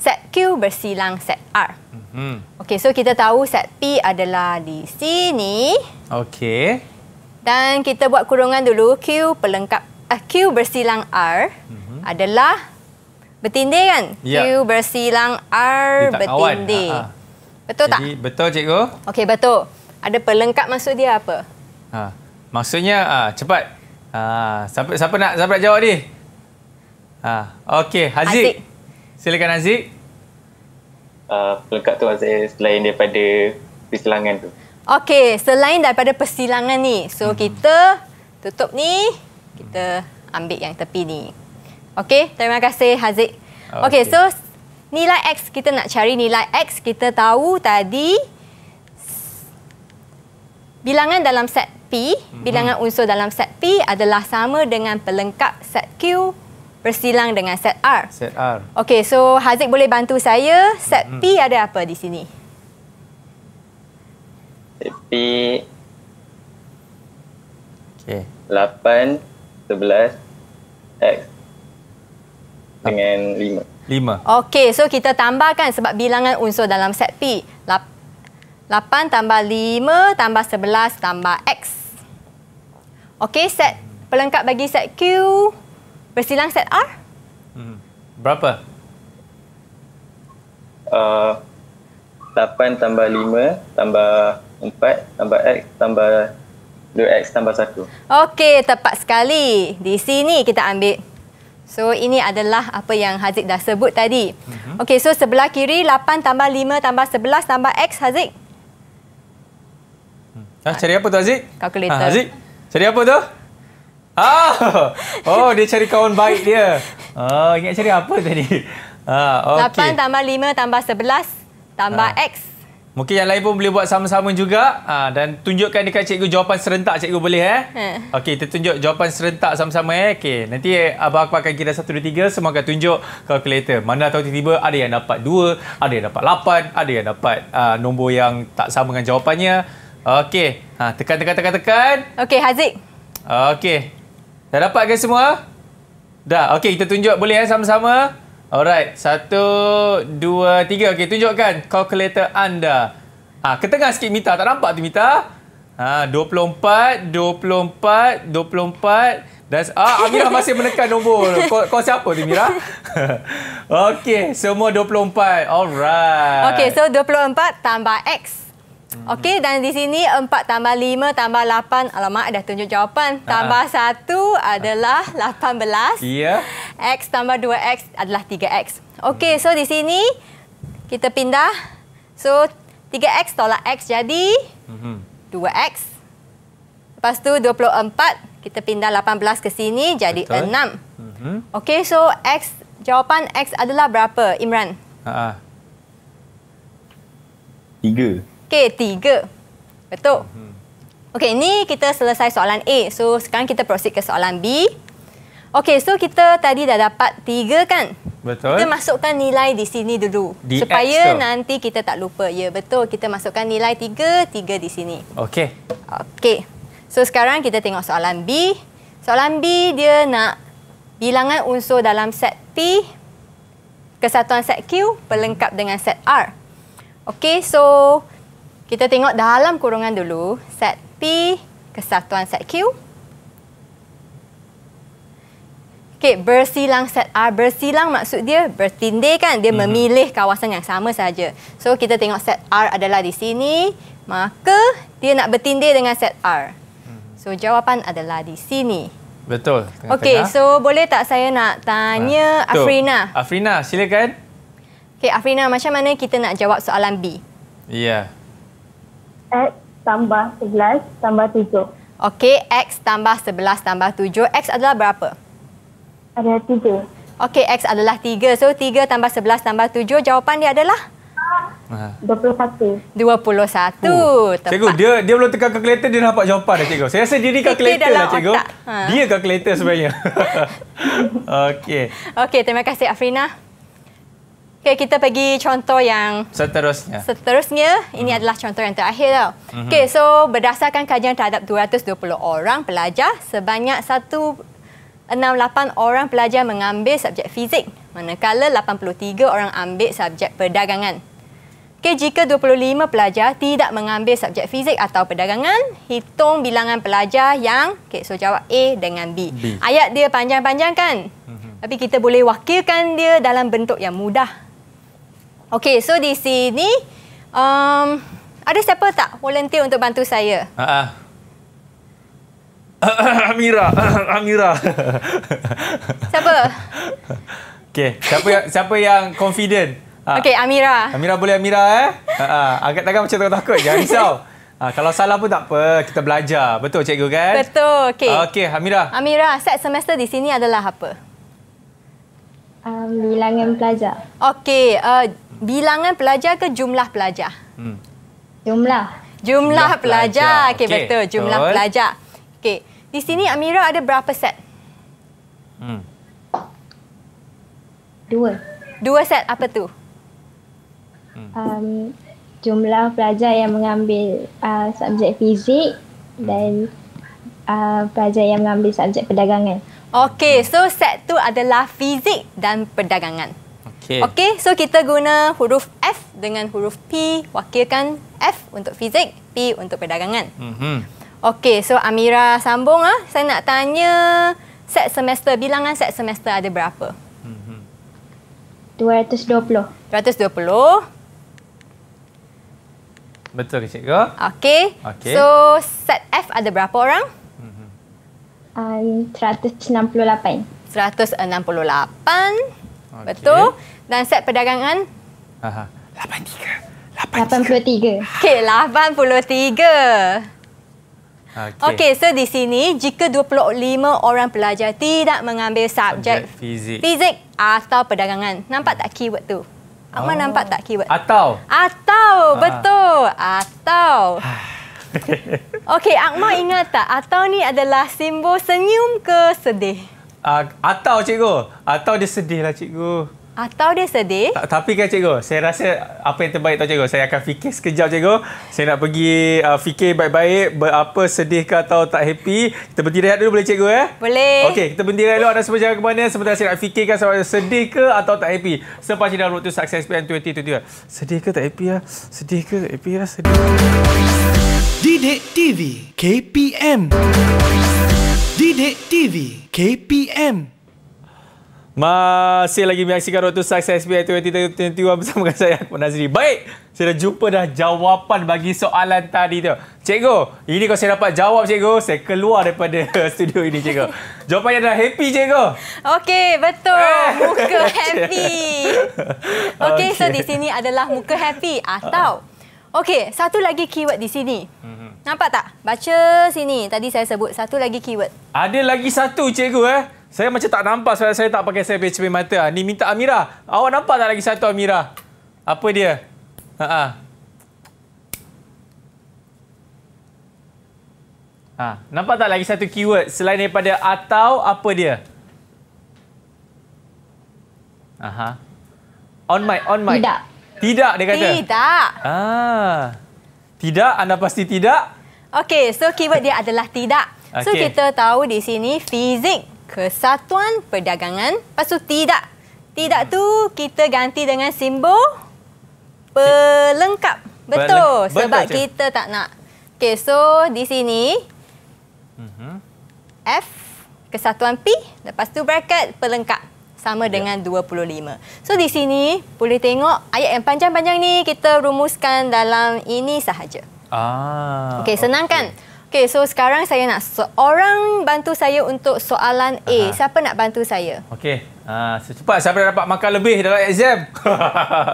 set Q bersilang set R. Mm-hmm. Okay, so kita tahu set P adalah di sini. Okay. Dan kita buat kurungan dulu Q pelengkap uh, Q bersilang R mm-hmm. adalah bertindih kan? Ya. Q bersilang R bertindih. Ha, ha. Betul Jadi, tak? Betul cikgu. Okey betul. Ada pelengkap maksud dia apa? Ha. Maksudnya ha, cepat. Ha. Siapa, siapa nak siapa nak jawab ni? Ha. Okey Haziq. Haziq. Silakan Haziq. Uh, pelengkap tu Haziq selain daripada persilangan tu. Okey selain daripada persilangan ni. So hmm. kita tutup ni. Kita ambil yang tepi ni. Okey, terima kasih Haziq. Okey, okay, so nilai X kita nak cari nilai X kita tahu tadi bilangan dalam set P, mhm. bilangan mm -hmm. unsur dalam set P adalah sama dengan pelengkap set Q bersilang dengan set R. Set R. Okey, so Haziq boleh bantu saya set mm -hmm. P ada apa di sini? Set P Okey. 8 11 X dengan 5. 5. Okey, so kita tambahkan sebab bilangan unsur dalam set P. 8 tambah 5 tambah 11 tambah X. Okey, set pelengkap bagi set Q. Bersilang set R. Hmm. Berapa? Uh, 8 tambah 5 tambah 4 tambah X tambah 2X tambah 1. Okey, tepat sekali. Di sini kita ambil So ini adalah apa yang Haziq dah sebut tadi. Mm -hmm. Okey, so sebelah kiri 8 tambah 5 tambah 11 tambah X Haziq. Ah, cari apa tu Haziq? Kalkulator. Ah, Haziq, cari apa tu? Ah, oh dia cari kawan baik dia. Oh, ingat cari apa tadi? Ah, okay. 8 tambah 5 tambah 11 tambah ah. X. Mungkin yang lain pun boleh buat sama-sama juga ha, dan tunjukkan dekat cikgu jawapan serentak cikgu boleh eh. Ha. Okey, kita tunjuk jawapan serentak sama-sama eh. Okey, nanti eh, abang aku akan kira 1 2 3 semua akan tunjuk kalkulator. Mana tahu tiba-tiba ada yang dapat 2, ada yang dapat 8, ada yang dapat uh, nombor yang tak sama dengan jawapannya. Okey, ha tekan tekan tekan tekan. Okey, Haziq. Okey. Dah dapat ke semua? Dah. Okey, kita tunjuk boleh eh sama-sama. Alright, satu, dua, tiga. Okay, tunjukkan kalkulator anda. Ha, ketengah sikit Mita, tak nampak tu Mita. Ha, 24, 24, 24. Dan, ah, Amirah masih menekan nombor. Kau, kau siapa tu Mira? okay, semua 24. Alright. Okay, so 24 tambah X. Hmm. Okey dan di sini 4 tambah 5 tambah 8 Alamak dah tunjuk jawapan ha. Tambah 1 adalah 18 yeah. X tambah 2X adalah 3X Okey so di sini kita pindah So 3X tolak X jadi 2X hmm. Lepas tu 24 kita pindah 18 ke sini jadi Betul. 6 hmm. Okey so X jawapan X adalah berapa Imran? Uh Okey, tiga. Betul. Mhm. Okey, ni kita selesai soalan A. So, sekarang kita proceed ke soalan B. Okey, so kita tadi dah dapat tiga kan? Betul. Kita masukkan nilai di sini dulu. Di supaya X, nanti kita tak lupa. Ya, betul. Kita masukkan nilai tiga, tiga di sini. Okey. Okey. So, sekarang kita tengok soalan B. Soalan B, dia nak bilangan unsur dalam set P, kesatuan set Q, pelengkap dengan set R. Okey, so... Kita tengok dalam kurungan dulu, set P kesatuan set Q. Okay bersilang set R. Bersilang maksud dia bertindih kan? Dia mm -hmm. memilih kawasan yang sama saja. So, kita tengok set R adalah di sini. Maka, dia nak bertindih dengan set R. Mhm. So, jawapan adalah di sini. Betul. Okay so boleh tak saya nak tanya ha. Afrina? Afrina, silakan. Okay Afrina, macam mana kita nak jawab soalan B? Ya. Yeah. X tambah 11 tambah 7. Okey, X tambah 11 tambah 7. X adalah berapa? Ada 3. Okey, X adalah 3. So, 3 tambah 11 tambah 7. Jawapan dia adalah? 21. Ha. 21. Oh. Tepat. Cikgu, dia dia belum tekan kalkulator dia dapat jawapan dah cikgu. Saya rasa dia ni kalkulator lah cikgu. Otak. Ha. Dia kalkulator sebenarnya. Okey. Okey, terima kasih Afrina. Okay kita pergi contoh yang seterusnya. Seterusnya, ini mhm. adalah contoh yang terakhir tau. Hmm. Okey, so berdasarkan kajian terhadap 220 orang pelajar, sebanyak 168 orang pelajar mengambil subjek fizik, manakala 83 orang ambil subjek perdagangan. Okay, jika 25 pelajar tidak mengambil subjek fizik atau perdagangan, hitung bilangan pelajar yang, okay so jawab A dengan B. B. Ayat dia panjang-panjang kan? Mhm. Tapi kita boleh wakilkan dia dalam bentuk yang mudah. Okay, so di sini um, ada siapa tak volunteer untuk bantu saya? Uh-uh. Amira, Amira. Siapa? Okay, siapa yang, siapa yang confident? Ah. Okay, Amira. Amira boleh Amira eh? Angkat tangan macam takut-takut, jangan risau. kalau salah pun tak apa, kita belajar. Betul cikgu kan? Betul, okay. Okay, Amira. Amira, set semester di sini adalah apa? Um, bilangan pelajar. Okey, uh, bilangan pelajar ke jumlah pelajar? Hmm. Jumlah. jumlah. Jumlah pelajar. pelajar. Okey, okay. betul. Jumlah betul. pelajar. Okey, di sini Amira ada berapa set? Hmm. Dua. Dua set apa tu? Hmm. Um, jumlah pelajar yang mengambil uh, subjek fizik hmm. dan uh, pelajar yang mengambil subjek perdagangan. Okey, so set tu adalah fizik dan perdagangan. Okey. Okey, so kita guna huruf F dengan huruf P wakilkan F untuk fizik, P untuk perdagangan. Mhm. Okey, so Amira sambung ah. Saya nak tanya set semester bilangan set semester ada berapa? Mhm. 220. 220. Betul ke cikgu? Okey. Okay. So set F ada berapa orang? 168. 168. Betul. Okay. Dan set perdagangan? Aha. 83. 83. 83. Okey, 83. Okey, okay, so di sini jika 25 orang pelajar tidak mengambil subjek fizik. fizik atau perdagangan, nampak tak keyword tu? Apa oh. nampak tak keyword? Atau. Atau, ah. betul. Atau. Ah. Okey, Akmal ingat tak atau ni adalah simbol senyum ke sedih? Uh, atau cikgu, atau dia sedihlah cikgu. Atau dia sedih? Tak, tapi kan cikgu, saya rasa apa yang terbaik tau cikgu. Saya akan fikir sekejap cikgu. Saya nak pergi uh, fikir baik-baik apa sedih ke atau tak happy. Kita berhenti rehat dulu boleh cikgu ya? Eh? Boleh. Okey, kita berhenti rehat dulu. Anda semua jangan ke mana. Sementara saya nak fikirkan sama ada sedih ke atau tak happy. Sempat Cina Road to Success PN 2022. Sedih ke tak happy lah? Sedih ke tak happy lah? Sedih. Didik TV KPM Didik TV KPM Masih lagi menyaksikan Rotus Success BI 2021 bersama dengan saya Nazri. Baik, saya dah jumpa dah jawapan bagi soalan tadi tu. Cikgu, ini kalau saya dapat jawab cikgu, saya keluar daripada studio ini cikgu. Jawapannya dah happy cikgu. Okey, betul. Eh. Muka happy. Okey, okay. so di sini adalah muka happy atau... Okey, satu lagi keyword di sini. Mm-hmm. Nampak tak? Baca sini. Tadi saya sebut satu lagi keyword. Ada lagi satu cikgu eh. Saya macam tak nampak sebab saya tak pakai saya cermin mata. Ah, ni minta Amira. Awak nampak tak lagi satu Amira? Apa dia? Ha ah. Ha, nampak tak lagi satu keyword selain daripada atau apa dia? Aha. On mic, on mic. Tidak. Tidak dia kata. Tidak. Ah. Tidak anda pasti tidak. Okey, so keyword dia adalah tidak. So okay. kita tahu di sini fizik kesatuan perdagangan pastu tidak. Tidak tu kita ganti dengan simbol pelengkap. Betul. Beleng sebab betul kita tak nak. Okey, so di sini uh mhm. -huh. F kesatuan P lepas tu bracket pelengkap sama ya. dengan 25. So di sini boleh tengok ayat yang panjang-panjang ni kita rumuskan dalam ini sahaja. Ah. Okey, senang okay. kan? Okey, so sekarang saya nak seorang bantu saya untuk soalan A. Aha. Siapa nak bantu saya? Okey. Uh, ha, cepat sampai dapat makan lebih dalam exam.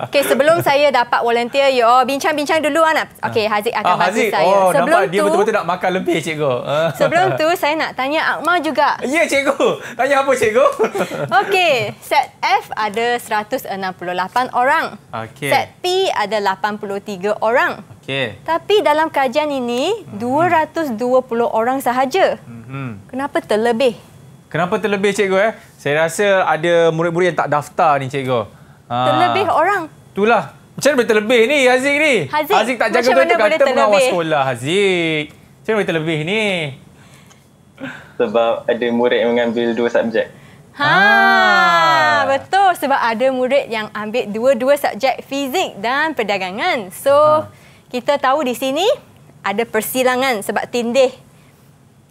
okay, sebelum saya dapat volunteer, you all bincang-bincang dulu anak. Lah ha. okay, Haziq akan uh, ah, bagi saya. Oh, sebelum tu, dia betul-betul nak makan lebih, cikgu. Uh. Sebelum tu, saya nak tanya Akmal juga. Ya, yeah, cikgu. Tanya apa, cikgu? okay, set F ada 168 orang. Okay. Set P ada 83 orang. Okay. Tapi dalam kajian ini, 220 mhm. orang sahaja. Mm-hmm. Kenapa terlebih? Kenapa terlebih cikgu eh? Saya rasa ada murid-murid yang tak daftar ni cikgu. Ah. Terlebih orang. Itulah. Macam mana boleh terlebih ni Haziq ni? Haziq, Haziq tak jaga betul-betul kata terlebih? mengawal sekolah Haziq. Macam mana boleh terlebih ni? Sebab ada murid yang mengambil dua subjek. Ha, ha, betul sebab ada murid yang ambil dua-dua subjek fizik dan perdagangan. So, ha. kita tahu di sini ada persilangan sebab tindih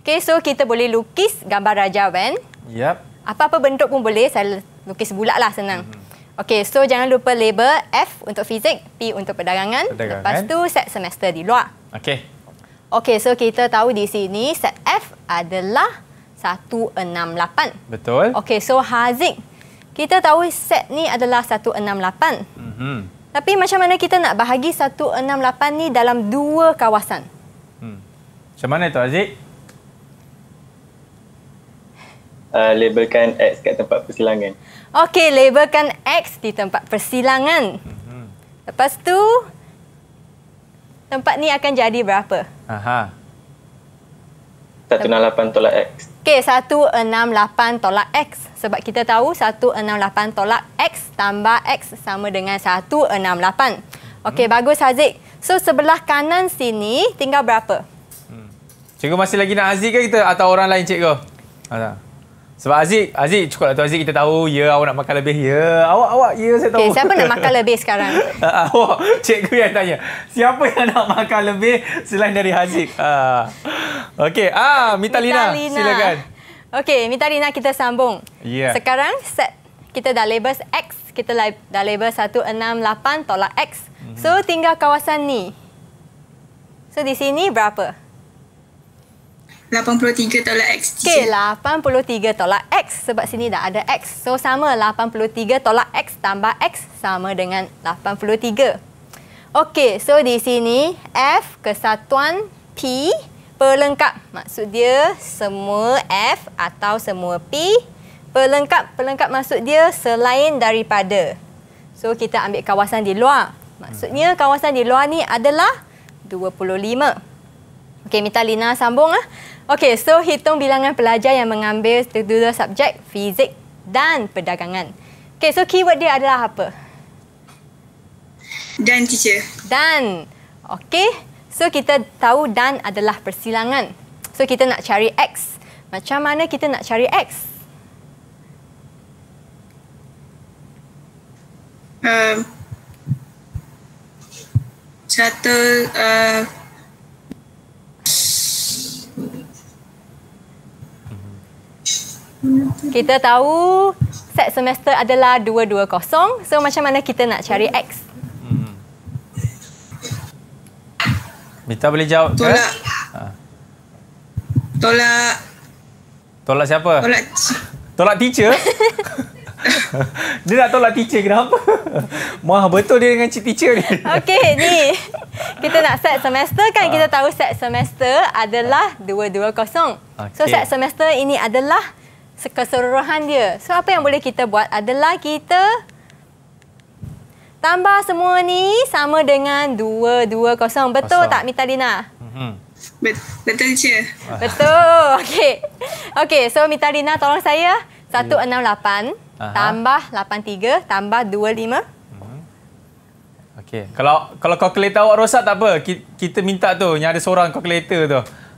Okay, so kita boleh lukis gambar raja kan? Yep. Apa-apa bentuk pun boleh, saya lukis bulat lah senang. Mm -hmm. Okey, so jangan lupa label F untuk fizik, P untuk perdagangan. perdagangan. Lepas tu set semester di luar. Okay. Okay, so kita tahu di sini set F adalah 168. Betul. Okay, so Haziq, kita tahu set ni adalah 168. Mm -hmm. Tapi macam mana kita nak bahagi 168 ni dalam dua kawasan? Hmm. Macam mana tu Haziq? uh, labelkan X kat tempat persilangan. Okey, labelkan X di tempat persilangan. Mhm. Lepas tu tempat ni akan jadi berapa? Aha. 168 tolak X. Okey, 168 tolak X. Sebab kita tahu 168 tolak X tambah X sama dengan 168. Mhm. Okey, hmm. bagus Haziq. So, sebelah kanan sini tinggal berapa? Hmm. Cikgu masih lagi nak Haziq ke kita atau orang lain cikgu? Ah, sebab Aziz, Aziz cukup lah tu Aziz kita tahu ya awak nak makan lebih ya. Awak awak ya saya tahu. Okay, siapa nak makan lebih sekarang? Ah, ah, awak, cikgu yang tanya. Siapa yang nak makan lebih selain dari Aziz? ah. Okey, ah Mitalina, Mitalina. silakan. Okey, Mitalina kita sambung. Yeah. Sekarang set kita dah label X, kita dah label 168 tolak X. Mm-hmm. So mhm. tinggal kawasan ni. So di sini berapa? 83 tolak X. Okey, 83 tolak X. Sebab sini dah ada X. So, sama 83 tolak X tambah X sama dengan 83. Okey, so di sini F kesatuan P pelengkap. Maksud dia semua F atau semua P pelengkap. Pelengkap maksud dia selain daripada. So, kita ambil kawasan di luar. Maksudnya mhm. kawasan di luar ni adalah 25. Okey, minta Lina sambung lah. Okey, so hitung bilangan pelajar yang mengambil kedua subjek fizik dan perdagangan. Okey, so keyword dia adalah apa? Dan teacher. Dan. Okey. So kita tahu dan adalah persilangan. So kita nak cari x. Macam mana kita nak cari x? Um, satu uh, Kita tahu set semester adalah 220. So macam mana kita nak cari X? Hmm. Mita boleh jawab ke? Tolak. Ha. Tolak. Tolak siapa? Tolak. Tolak teacher? dia nak tolak teacher kenapa? Mah betul dia dengan cik teacher ni. Okey ni. Kita nak set semester kan? Ha. Kita tahu set semester adalah 220. Okay. So set semester ini adalah keseluruhan dia. So apa yang boleh kita buat adalah kita tambah semua ni sama dengan 220. Betul Asal. tak Mitalina? Hmm. Bet betul je. Betul. Okey. Okey, so Mitalina tolong saya 168 Aha. tambah 83 tambah 25. Mhm. Okey. Kalau kalau kalkulator awak rosak tak apa. Kita, kita minta tu yang ada seorang kalkulator tu.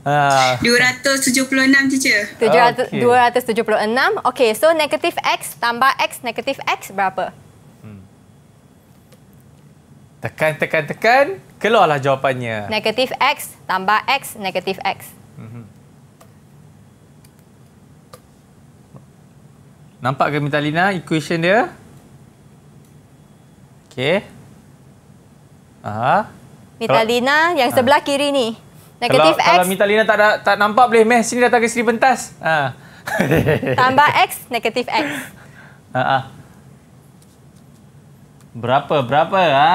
276 ah. je. 200, okay. 276. Okay, so negatif X tambah X negatif X berapa? Hmm. Tekan, tekan, tekan. Keluarlah jawapannya. Negatif X tambah X negatif X. Mhm. Nampak ke minta Lina equation dia? Okey. Aha. Minta Lina yang sebelah ah. kiri ni. Negatif kalau, X. Kalau minta tak tak nampak boleh meh sini datang ke sini pentas. Ha. Tambah X, negatif X. Ha -ha. Berapa, berapa? Ha.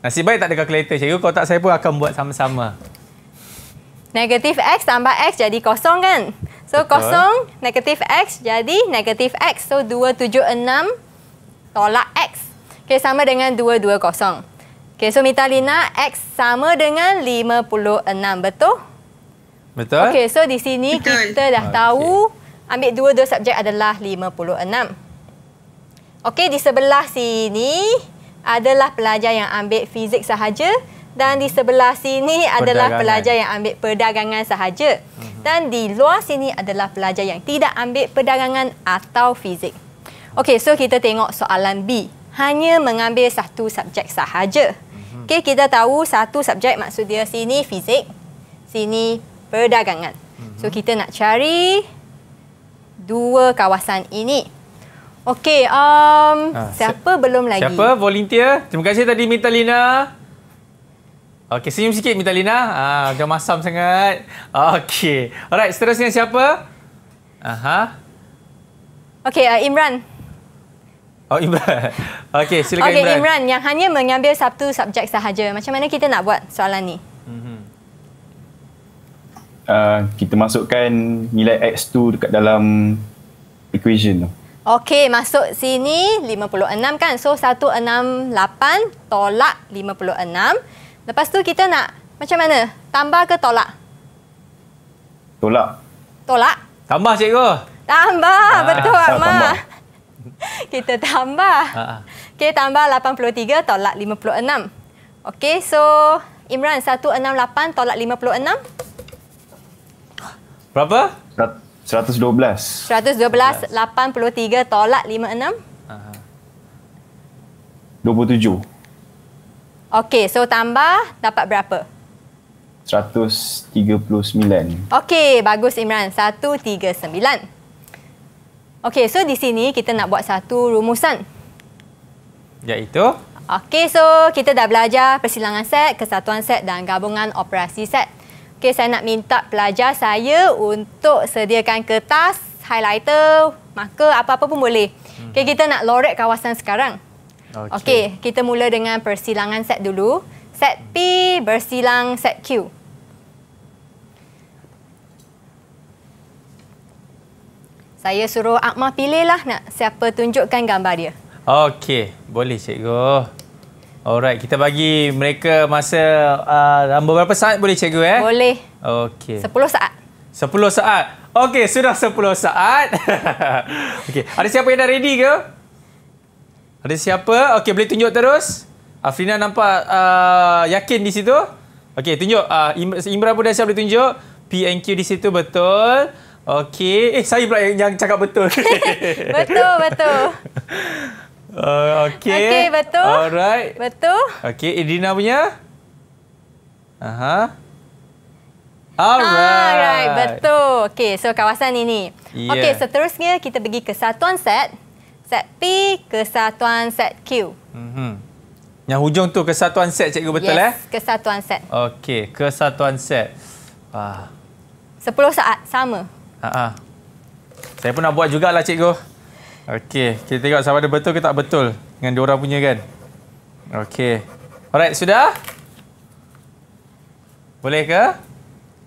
Nasib baik tak ada kalkulator cikgu. Kalau tak saya pun akan buat sama-sama. Negatif X tambah X jadi kosong kan? So Betul. kosong, negatif X jadi negatif X. So 276 tolak X. Okay, sama dengan 220. Okey, so minta Lina X sama dengan 56, betul? Betul. Okey, so di sini betul. kita dah okay. tahu ambil dua-dua subjek adalah 56. Okey, di sebelah sini adalah pelajar yang ambil fizik sahaja dan di sebelah sini adalah pelajar yang ambil perdagangan sahaja. Uh mhm. -huh. Dan di luar sini adalah pelajar yang tidak ambil perdagangan atau fizik. Okey, so kita tengok soalan B. Hanya mengambil satu subjek sahaja. Okey, kita tahu satu subjek maksud dia sini fizik, sini perdagangan. So mhm. kita nak cari dua kawasan ini. Okey, um, ha, siapa si belum lagi? Siapa? Volunteer? Terima kasih tadi Mitalina. Lina. Okey, senyum sikit Mitalina. Lina. Ha, ah, jangan masam sangat. Okey. Alright, seterusnya siapa? Aha. Okey, uh, Imran. Oh Imran. Okey, silakan okay, Imran. Okey Imran yang hanya mengambil satu subjek sahaja. Macam mana kita nak buat soalan ni? Uh, kita masukkan nilai X tu dekat dalam equation tu. Okey, masuk sini 56 kan. So 168 tolak 56. Lepas tu kita nak macam mana? Tambah ke tolak? Tolak. Tolak. Tambah cikgu. Tambah, ah, betul Akmal. Ah, tambah. kita tambah. Ha. ha. Okey, tambah 83 tolak 56. Okay, so Imran 168 tolak 56. Berapa? 112. 112, 83 tolak 56. Aha. 27. Okay, so tambah dapat berapa? 139. Okay, bagus Imran. 139. Okey, so di sini kita nak buat satu rumusan. Iaitu? Okey, so kita dah belajar persilangan set, kesatuan set dan gabungan operasi set. Okey, saya nak minta pelajar saya untuk sediakan kertas, highlighter, marker, apa-apa pun boleh. Hmm. Okey, kita nak lorek kawasan sekarang. Okey, okay, kita mula dengan persilangan set dulu. Set P bersilang set Q. Okey. Saya suruh Akma pilihlah nak siapa tunjukkan gambar dia. Okey, boleh cikgu. Alright, kita bagi mereka masa uh, berapa saat boleh cikgu eh? Boleh. Okey. 10 saat. 10 saat. Okey, sudah 10 saat. Okey, ada siapa yang dah ready ke? Ada siapa? Okey, boleh tunjuk terus. Afrina nampak uh, yakin di situ. Okey, tunjuk. Uh, Imran pun dah siap boleh tunjuk. PNQ di situ, Betul. Okey, eh saya pula yang, yang cakap betul. betul, betul. Uh, Okey. Okey, betul. Alright. Betul. Okey, Edina punya? Aha. Alright. Alright, betul. Okey, so kawasan ini. Yeah. Okey, seterusnya kita pergi ke satuan set. Set P ke satuan set Q. Mm -hmm. Yang hujung tu kesatuan set cikgu betul yes, eh? Yes, kesatuan set. Okey, kesatuan set. Ah. 10 saat, sama. Uh-huh. Saya pun nak buat jugalah cikgu. Okey, kita tengok sama ada betul ke tak betul dengan dua orang punya kan. Okey. Alright, sudah? Boleh ke?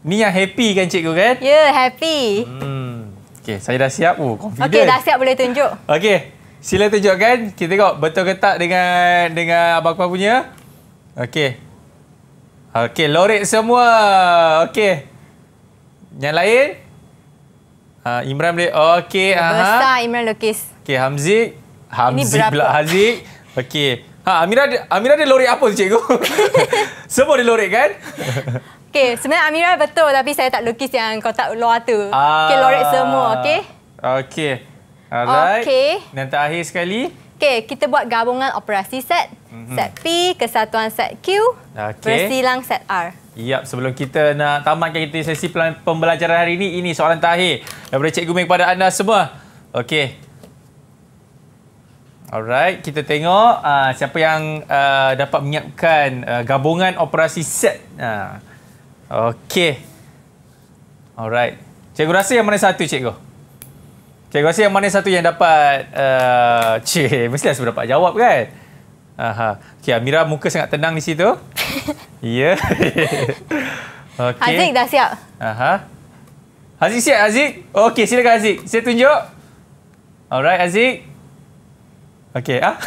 Ni yang happy kan cikgu kan? Ya, yeah, happy. Hmm. Okey, saya dah siap. Oh, confident. Okey, dah siap boleh tunjuk. Okey. Sila tunjukkan. Kita tengok betul ke tak dengan dengan abang kau punya. Okey. Okey, lorik semua. Okey. Yang lain? Uh, Imran boleh. Okey. Aha. Besar Imran lukis. Okay Hamzik. Hamzik pula Hazik. Okey. Ha, Amira Amira dia lorik apa tu cikgu? Semua dia lorik kan? Okay, sebenarnya Amira betul tapi saya tak lukis yang kotak luar tu. Ah. Okey, lorik ah. semua, okay? Okay, Alright. Okey. Dan terakhir sekali. Okay, kita buat gabungan operasi set. Mm -hmm. Set P, kesatuan set Q, okay. bersilang set R. Yap, sebelum kita nak tamatkan kita sesi pembelajaran hari ini, ini soalan terakhir daripada Cikgu Ming kepada anda semua. Okey. Alright, kita tengok uh, siapa yang uh, dapat menyiapkan uh, gabungan operasi set. Uh. Okey. Alright. Cikgu rasa yang mana satu, Cikgu? Cikgu rasa yang mana satu yang dapat? Uh, cik, Mesti sudah dapat jawab kan? Aha. Okey, Amira muka sangat tenang di situ. ya. Okey. Aziz dah siap. Aha. Aziz siap, Aziz. Okey, silakan Aziz. Saya tunjuk. Alright, Aziz. Okey, ah.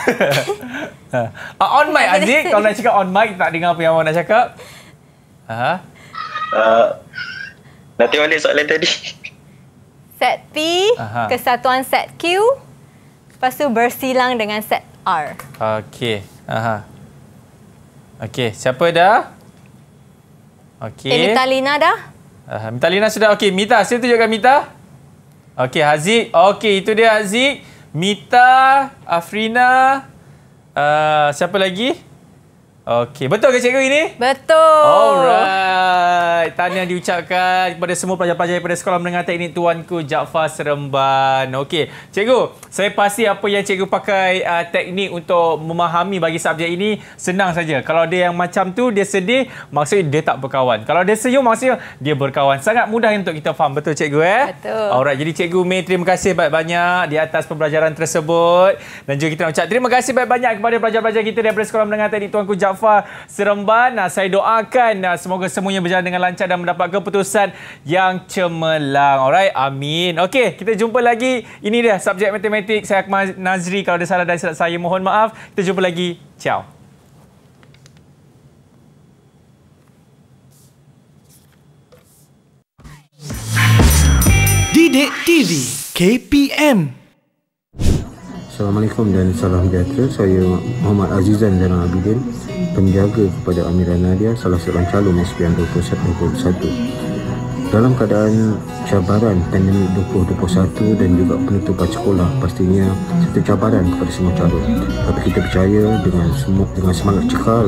ha. on mic, Aziz. Kalau nak cakap on mic, tak dengar apa yang awak nak cakap. Aha. Uh, nanti balik soalan tadi. Set P, Aha. kesatuan set Q. Lepas tu bersilang dengan set R. Okey. Aha. Okey, siapa dah? Okey. Eh, Mita Lina dah? Uh, Mita Lina sudah. Okey, Mita, saya tunjukkan Mita. Okey, Haziq. Okey, itu dia Haziq. Mita, Afrina, uh, Siapa lagi? Okey, betul ke cikgu ini? Betul. Alright. tanya diucapkan kepada semua pelajar-pelajar daripada Sekolah Menengah Teknik Tuanku Jaafar Seremban. Okey, cikgu, saya pasti apa yang cikgu pakai uh, teknik untuk memahami bagi subjek ini senang saja. Kalau dia yang macam tu dia sedih, maksudnya dia tak berkawan. Kalau dia senyum maksudnya dia berkawan. Sangat mudah untuk kita faham, betul cikgu eh? Betul. Alright, jadi cikgu May terima kasih banyak-banyak di atas pembelajaran tersebut. Dan juga kita nak ucap terima kasih banyak-banyak kepada pelajar-pelajar kita daripada Sekolah Menengah Teknik Tuanku Jaafar Jaffa Seremban. Saya doakan semoga semuanya berjalan dengan lancar dan mendapat keputusan yang cemerlang. Alright, amin. Okey, kita jumpa lagi. Ini dia subjek matematik. Saya Akmal Nazri. Kalau ada salah dan silap saya, mohon maaf. Kita jumpa lagi. Ciao. Didik TV KPM Assalamualaikum dan salam sejahtera Saya Muhammad Azizan Zainal Abidin Penjaga kepada Amira Nadia Salah seorang calon SPM 2021 Dalam keadaan cabaran pandemik 2021 Dan juga penutupan sekolah Pastinya satu cabaran kepada semua calon Tapi kita percaya dengan, semua, dengan semangat cekal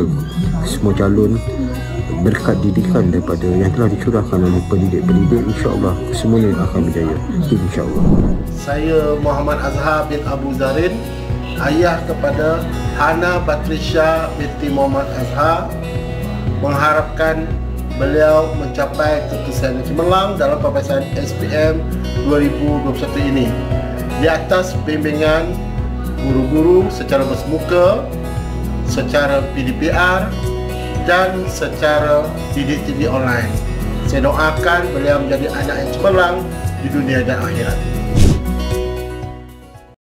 Semua calon berkat didikan daripada yang telah dicurahkan oleh pendidik-pendidik insyaAllah semuanya akan berjaya insyaAllah saya Muhammad Azhar bin Abu Zarin ayah kepada Hana Patricia binti Muhammad Azhar mengharapkan beliau mencapai keputusan cemerlang dalam pembahasan SPM 2021 ini di atas bimbingan guru-guru secara bersemuka secara PDPR dan secara TV-TV online. Saya doakan beliau menjadi anak yang cemerlang di dunia dan akhirat.